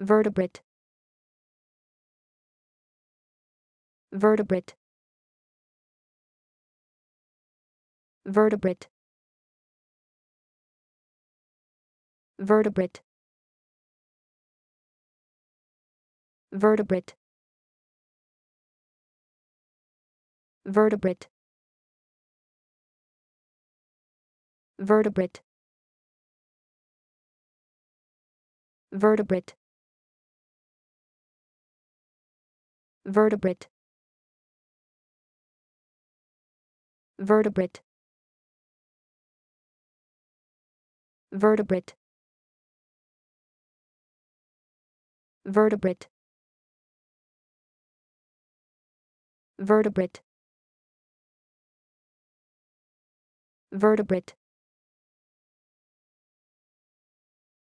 vertebrate vertebrate vertebrate vertebrate vertebrate vertebrate vertebrate vertebrate vertebrate vertebrate vertebrate vertebrate vertebrate vertebrate